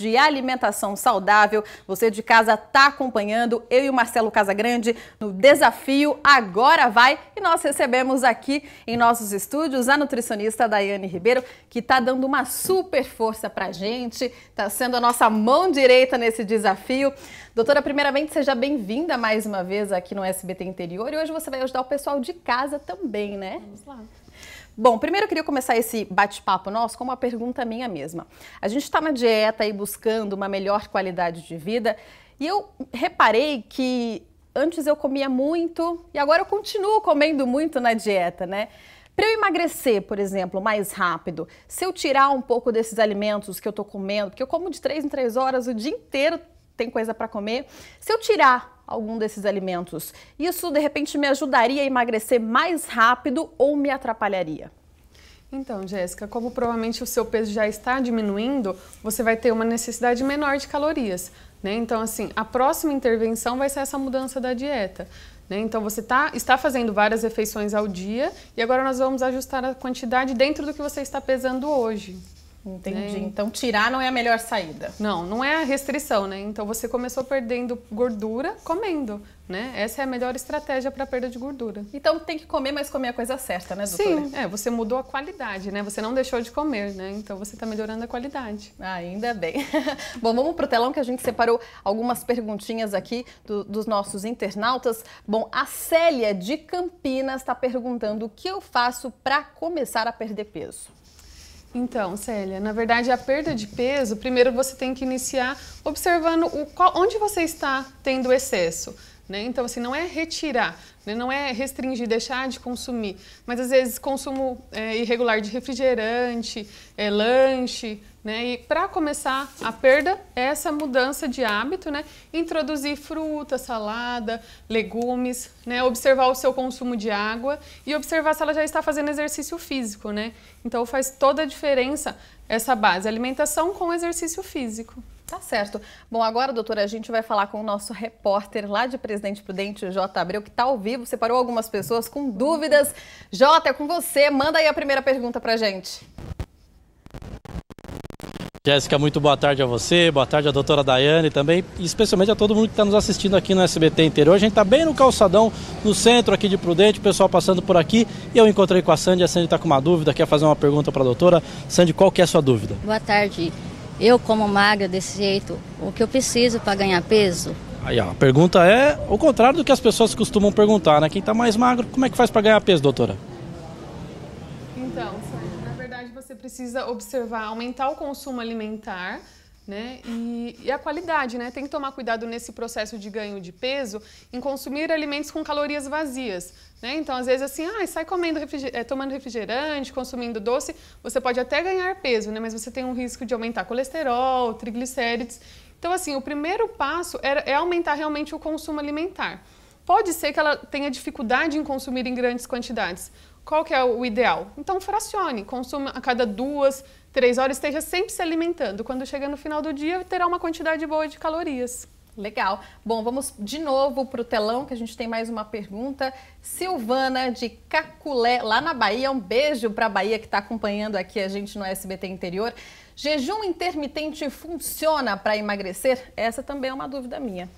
de alimentação saudável. Você de casa está acompanhando eu e o Marcelo Casagrande no Desafio Agora Vai. E nós recebemos aqui em nossos estúdios a nutricionista Daiane Ribeiro, que está dando uma super força para a gente, está sendo a nossa mão direita nesse desafio. Doutora, primeiramente, seja bem-vinda mais uma vez aqui no SBT Interior. E hoje você vai ajudar o pessoal de casa também, né? Vamos lá. Bom, primeiro eu queria começar esse bate-papo nosso com uma pergunta minha mesma. A gente está na dieta e buscando uma melhor qualidade de vida e eu reparei que antes eu comia muito e agora eu continuo comendo muito na dieta, né? Para eu emagrecer, por exemplo, mais rápido, se eu tirar um pouco desses alimentos que eu estou comendo, porque eu como de 3 em 3 horas o dia inteiro, tem coisa para comer. Se eu tirar algum desses alimentos, isso de repente me ajudaria a emagrecer mais rápido ou me atrapalharia? Então, Jéssica, como provavelmente o seu peso já está diminuindo, você vai ter uma necessidade menor de calorias. Né? Então, assim, a próxima intervenção vai ser essa mudança da dieta. Né? Então, você tá, está fazendo várias refeições ao dia e agora nós vamos ajustar a quantidade dentro do que você está pesando hoje. Entendi. Né? Então tirar não é a melhor saída. Não, não é a restrição, né? Então você começou perdendo gordura comendo, né? Essa é a melhor estratégia para perda de gordura. Então tem que comer, mas comer é a coisa certa, né, doutora? Sim, é, você mudou a qualidade, né? Você não deixou de comer, né? Então você está melhorando a qualidade. Ah, ainda bem. Bom, vamos pro telão que a gente separou algumas perguntinhas aqui do, dos nossos internautas. Bom, a Célia de Campinas está perguntando o que eu faço para começar a perder peso. Então, Célia, na verdade a perda de peso, primeiro você tem que iniciar observando o qual, onde você está tendo excesso. Né? Então, assim, não é retirar, né? não é restringir, deixar de consumir, mas às vezes consumo é, irregular de refrigerante, é, lanche, né? E para começar a perda, é essa mudança de hábito, né? introduzir fruta, salada, legumes, né? observar o seu consumo de água e observar se ela já está fazendo exercício físico. Né? Então faz toda a diferença essa base, alimentação com exercício físico. Tá certo. Bom, agora, doutora, a gente vai falar com o nosso repórter lá de Presidente Prudente, J. Abreu, que está ao vivo, separou algumas pessoas com dúvidas. J, é com você, manda aí a primeira pergunta para gente. Jéssica, muito boa tarde a você, boa tarde a doutora Daiane também, e especialmente a todo mundo que está nos assistindo aqui no SBT Interior. A gente está bem no calçadão, no centro aqui de Prudente, o pessoal passando por aqui. E eu encontrei com a Sandy, a Sandy está com uma dúvida, quer fazer uma pergunta para a doutora. Sandy, qual que é a sua dúvida? Boa tarde. Eu, como magra desse jeito, o que eu preciso para ganhar peso? Aí, ó, a pergunta é o contrário do que as pessoas costumam perguntar, né? Quem está mais magro, como é que faz para ganhar peso, doutora? precisa observar, aumentar o consumo alimentar, né? E, e, a qualidade, né? Tem que tomar cuidado nesse processo de ganho de peso em consumir alimentos com calorias vazias, né? Então, às vezes, assim, ah, sai comendo eh, tomando refrigerante, consumindo doce, você pode até ganhar peso, né? Mas você tem um risco de aumentar colesterol, triglicérides. Então, assim, o primeiro passo é, é aumentar realmente o consumo alimentar. Pode ser que ela tenha dificuldade em consumir em grandes quantidades, qual que é o ideal? Então fracione, consuma a cada duas, três horas, esteja sempre se alimentando. Quando chegar no final do dia, terá uma quantidade boa de calorias. Legal. Bom, vamos de novo para o telão, que a gente tem mais uma pergunta. Silvana de Caculé, lá na Bahia. Um beijo para a Bahia que está acompanhando aqui a gente no SBT Interior. Jejum intermitente funciona para emagrecer? Essa também é uma dúvida minha.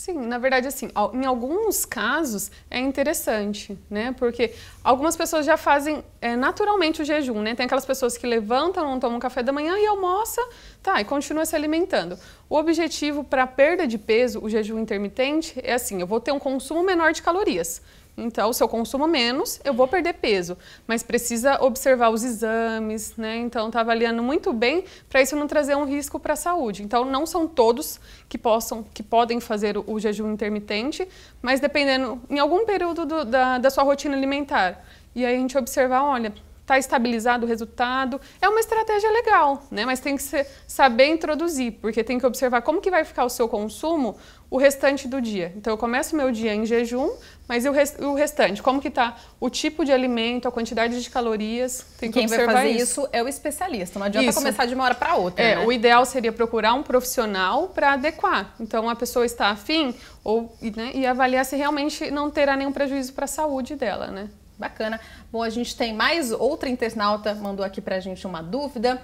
Sim, na verdade, assim, em alguns casos é interessante, né? Porque algumas pessoas já fazem é, naturalmente o jejum, né? Tem aquelas pessoas que levantam, não tomam café da manhã e almoça, tá, e continua se alimentando. O objetivo para perda de peso, o jejum intermitente, é assim: eu vou ter um consumo menor de calorias. Então, se eu consumo menos, eu vou perder peso. Mas precisa observar os exames, né? Então, tá avaliando muito bem para isso não trazer um risco para a saúde. Então, não são todos que possam, que podem fazer o, o jejum intermitente, mas dependendo em algum período do, da, da sua rotina alimentar. E aí a gente observar, olha, está estabilizado o resultado. É uma estratégia legal, né? mas tem que ser, saber introduzir, porque tem que observar como que vai ficar o seu consumo o restante do dia. Então eu começo meu dia em jejum, mas e o, rest o restante? Como que está o tipo de alimento, a quantidade de calorias? Tem que Quem observar vai fazer isso. isso é o especialista. Não adianta isso. começar de uma hora para outra. É, né? O ideal seria procurar um profissional para adequar. Então a pessoa está afim ou, né, e avaliar se realmente não terá nenhum prejuízo para a saúde dela, né? Bacana. Bom, a gente tem mais outra internauta, mandou aqui pra gente uma dúvida.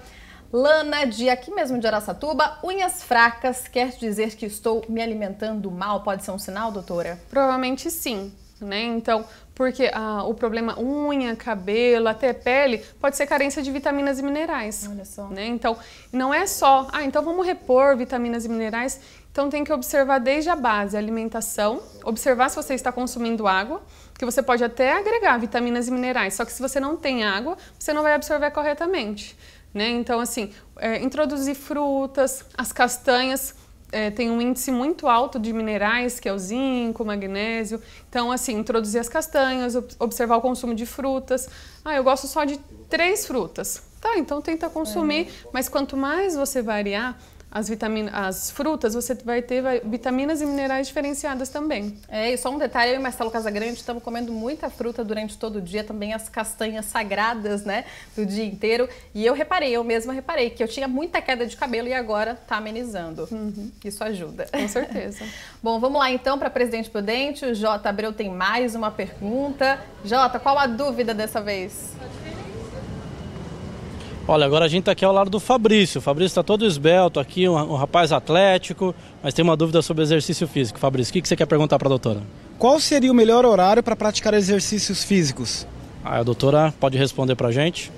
Lana, de aqui mesmo de Araçatuba, unhas fracas quer dizer que estou me alimentando mal? Pode ser um sinal, doutora? Provavelmente sim, né? Então, porque ah, o problema unha, cabelo, até pele, pode ser carência de vitaminas e minerais. Olha só. Né? Então, não é só, ah, então vamos repor vitaminas e minerais. Então, tem que observar desde a base, a alimentação, observar se você está consumindo água. Porque você pode até agregar vitaminas e minerais, só que se você não tem água, você não vai absorver corretamente. Né? Então, assim, é, introduzir frutas, as castanhas é, tem um índice muito alto de minerais, que é o zinco, magnésio. Então, assim, introduzir as castanhas, observar o consumo de frutas. Ah, eu gosto só de três frutas. Tá, então tenta consumir, uhum. mas quanto mais você variar, as, vitaminas, as frutas, você vai ter vitaminas e minerais diferenciadas também. É, e só um detalhe, eu e Marcelo Casagrande estamos comendo muita fruta durante todo o dia, também as castanhas sagradas, né, do dia inteiro. E eu reparei, eu mesma reparei, que eu tinha muita queda de cabelo e agora está amenizando. Uhum. Isso ajuda. Com certeza. Bom, vamos lá então para Presidente Prudente. O Jota Abreu tem mais uma pergunta. Jota, qual a dúvida dessa vez? Pode Olha, agora a gente está aqui ao lado do Fabrício. O Fabrício está todo esbelto aqui, um, um, rapaz atlético, mas tem uma dúvida sobre exercício físico. Fabrício, o que, que você quer perguntar para a doutora? Qual seria o melhor horário para praticar exercícios físicos? Ah, a doutora pode responder para a gente?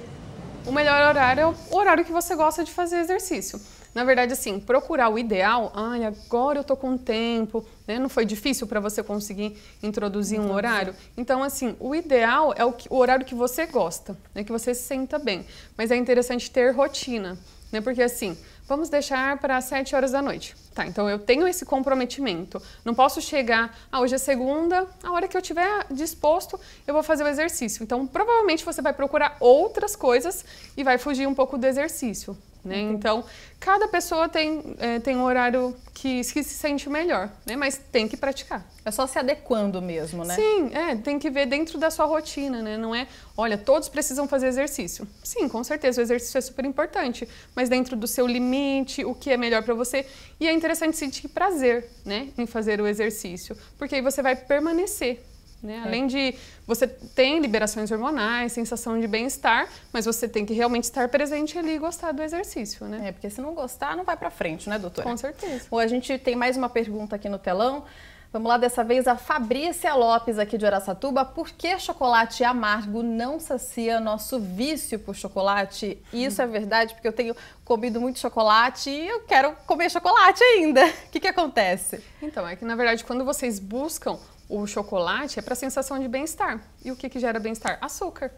O melhor horário é o horário que você gosta de fazer exercício. Na verdade, assim, procurar o ideal, ai, agora eu tô com tempo, né? Não foi difícil para você conseguir introduzir um horário? Então, assim, o ideal é o, que, o horário que você gosta, né? Que você se senta bem. Mas é interessante ter rotina, né? Porque assim, vamos deixar para 7 horas da noite. Tá, então eu tenho esse comprometimento. Não posso chegar, ah, hoje é segunda, a hora que eu tiver disposto, eu vou fazer o exercício. Então, provavelmente você vai procurar outras coisas e vai fugir um pouco do exercício. Né? Então, cada pessoa tem, é, tem um horário que, que, se sente melhor, né? mas tem que praticar. É só se adequando mesmo, né? Sim, é, tem que ver dentro da sua rotina, né? Não é, olha, todos precisam fazer exercício. Sim, com certeza, o exercício é super importante, mas dentro do seu limite, o que é melhor para você. E é interessante sentir prazer né, em fazer o exercício, porque aí você vai permanecer né? É. Além de você tem liberações hormonais, sensação de bem-estar, mas você tem que realmente estar presente ali e gostar do exercício, né? É, porque se não gostar, não vai para frente, né, doutora? Com certeza. Bom, a gente tem mais uma pergunta aqui no telão. Vamos lá, dessa vez a Fabrícia Lopes aqui de Araçatuba. Por que chocolate amargo não sacia nosso vício por chocolate? Isso é verdade, porque eu tenho comido muito chocolate e eu quero comer chocolate ainda. O que, que acontece? Então, é que na verdade, quando vocês buscam o chocolate é para sensação de bem-estar. E o que, que gera bem-estar? Açúcar.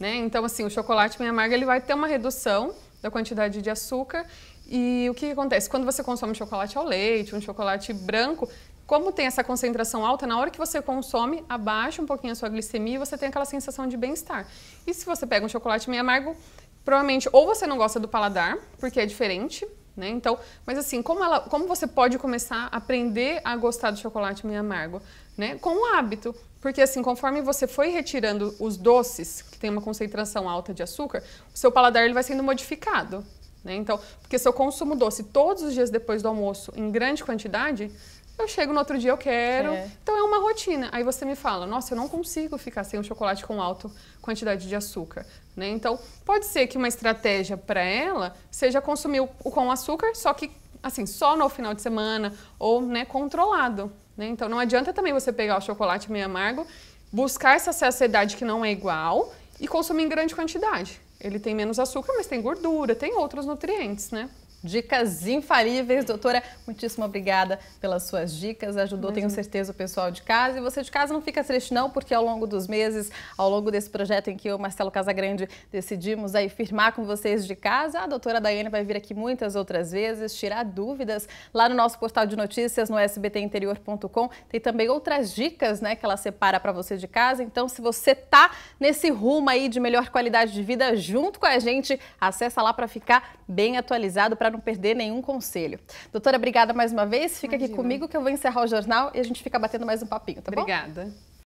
Né? Então, assim, o chocolate meio amargo ele vai ter uma redução da quantidade de açúcar. E o que, que acontece? Quando você consome chocolate ao leite, um chocolate branco, como tem essa concentração alta, na hora que você consome, abaixa um pouquinho a sua glicemia e você tem aquela sensação de bem-estar. E se você pega um chocolate meio amargo, provavelmente ou você não gosta do paladar, porque é diferente, né? Então, mas assim, como, ela, como você pode começar a aprender a gostar do chocolate meio amargo? né? Com o hábito. Porque assim, conforme você foi retirando os doces, que tem uma concentração alta de açúcar, o seu paladar ele vai sendo modificado. Né? Então, porque se eu consumo doce todos os dias depois do almoço, em grande quantidade, eu chego no outro dia, eu quero. É. Então é uma rotina. Aí você me fala, nossa, eu não consigo ficar sem um chocolate com alta quantidade de açúcar. Né? Então, pode ser que uma estratégia para ela seja consumir o com açúcar, só que assim, só no final de semana ou né, controlado. Né? Então não adianta também você pegar o chocolate meio amargo, buscar essa saciedade que não é igual e consumir em grande quantidade. Ele tem menos açúcar, mas tem gordura, tem outros nutrientes, né? Dicas infalíveis, doutora. Muitíssimo obrigada pelas suas dicas. Ajudou, Imagina. tenho certeza, o pessoal de casa. E você de casa não fica triste, não, porque ao longo dos meses, ao longo desse projeto em que eu, Marcelo Casagrande, decidimos aí firmar com vocês de casa, a doutora Daiane vai vir aqui muitas outras vezes, tirar dúvidas lá no nosso portal de notícias, no sbtinterior.com. Tem também outras dicas, né, que ela separa para você de casa. Então, se você tá nesse rumo aí de melhor qualidade de vida junto com a gente, acessa lá para ficar bem atualizado, para não perder nenhum conselho. Doutora, obrigada mais uma vez. Fica Imagina. aqui comigo que eu vou encerrar o jornal e a gente fica batendo mais um papinho, tá obrigada. bom? Obrigada.